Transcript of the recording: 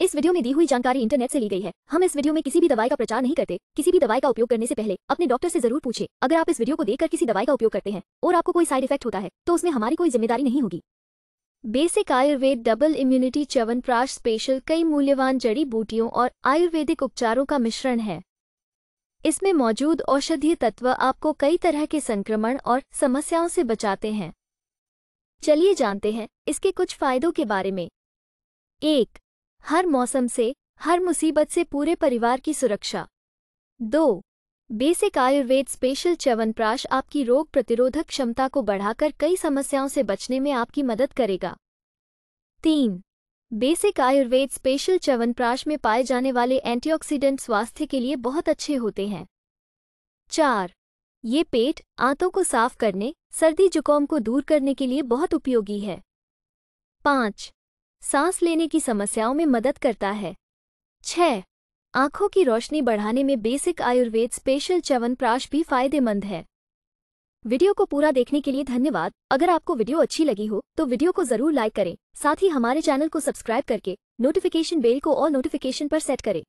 इस वीडियो में दी हुई जानकारी इंटरनेट से ली गई है हम इस वीडियो में किसी भी दवाई का प्रचार नहीं करते किसी भी दवाई का उपयोग करने से पहले अपने डॉक्टर से जरूर पूछे अगर आप इस वीडियो को देखकर किसी दवाई का उपयोग करते हैं और आपको कोई साइड इफेक्ट होता है तो उसमें हमारी कोई जिम्मेदारी नहीं होगी basic Ayurveda double immunity chyawanprash special कई मूल्यवान जड़ी बूटियों और आयुर्वेदिक उपचारों का मिश्रण है इसमें मौजूद औषधीय तत्व आपको कई तरह के संक्रमण और समस्याओं से बचाते हैं चलिए जानते हैं इसके कुछ फायदों के बारे में एक हर मौसम से हर मुसीबत से पूरे परिवार की सुरक्षा दो बेसिक आयुर्वेद स्पेशल च्यवनप्राश आपकी रोग प्रतिरोधक क्षमता को बढ़ाकर कई समस्याओं से बचने में आपकी मदद करेगा तीन बेसिक आयुर्वेद स्पेशल च्यवनप्राश में पाए जाने वाले एंटीऑक्सीडेंट स्वास्थ्य के लिए बहुत अच्छे होते हैं चार ये पेट आंतों को साफ करने सर्दी जुकाम को दूर करने के लिए बहुत उपयोगी है पाँच सांस लेने की समस्याओं में मदद करता है छह आंखों की रोशनी बढ़ाने में बेसिक आयुर्वेद स्पेशल प्राश भी फायदेमंद है वीडियो को पूरा देखने के लिए धन्यवाद अगर आपको वीडियो अच्छी लगी हो तो वीडियो को जरूर लाइक करें साथ ही हमारे चैनल को सब्सक्राइब करके नोटिफिकेशन बेल को और नोटिफिकेशन पर सेट करें